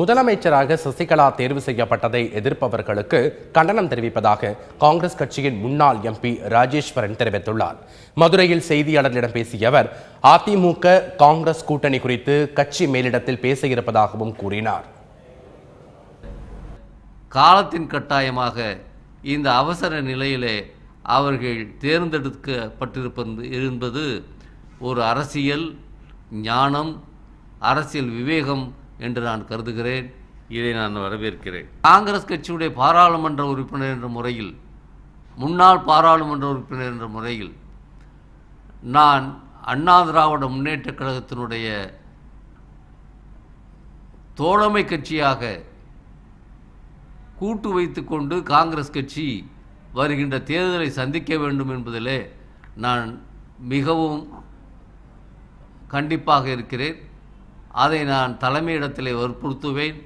முதலமைச்சராக சசிகலா தேர்வு செய்யப்பட்டதை எதிர்ப்பவர்களுக்கு கண்டனம் தெரிவிப்பதாக காங்கிரஸ் கட்சியின் முன்னாள் எம்பி ராஜேஸ்வரன் தெரிவித்துள்ளார் மதுரையில் செய்தியாளர்களிடம் பேசிய அவர் அதிமுக காங்கிரஸ் கூட்டணி குறித்து கட்சி மேலிடத்தில் பேச இருப்பதாகவும் கூறினார் காலத்தின் கட்டாயமாக இந்த அவசர நிலையிலே அவர்கள் தேர்ந்தெடுக்கப்பட்டிருப்பது என்பது ஒரு அரசியல் ஞானம் அரசியல் விவேகம் என்று நான் கருதுகிறேன் இதை நான் வரவேற்கிறேன் காங்கிரஸ் கட்சியுடைய பாராளுமன்ற உறுப்பினர் என்ற முறையில் முன்னாள் பாராளுமன்ற உறுப்பினர் என்ற முறையில் நான் அண்ணா திராவிட முன்னேற்ற கழகத்தினுடைய தோழமை கட்சியாக கூட்டு வைத்துக்கொண்டு காங்கிரஸ் கட்சி வருகின்ற தேர்தலை சந்திக்க வேண்டும் என்பதிலே நான் மிகவும் கண்டிப்பாக இருக்கிறேன் அதை நான் தலைமையிடத்தில் வற்புறுத்துவேன்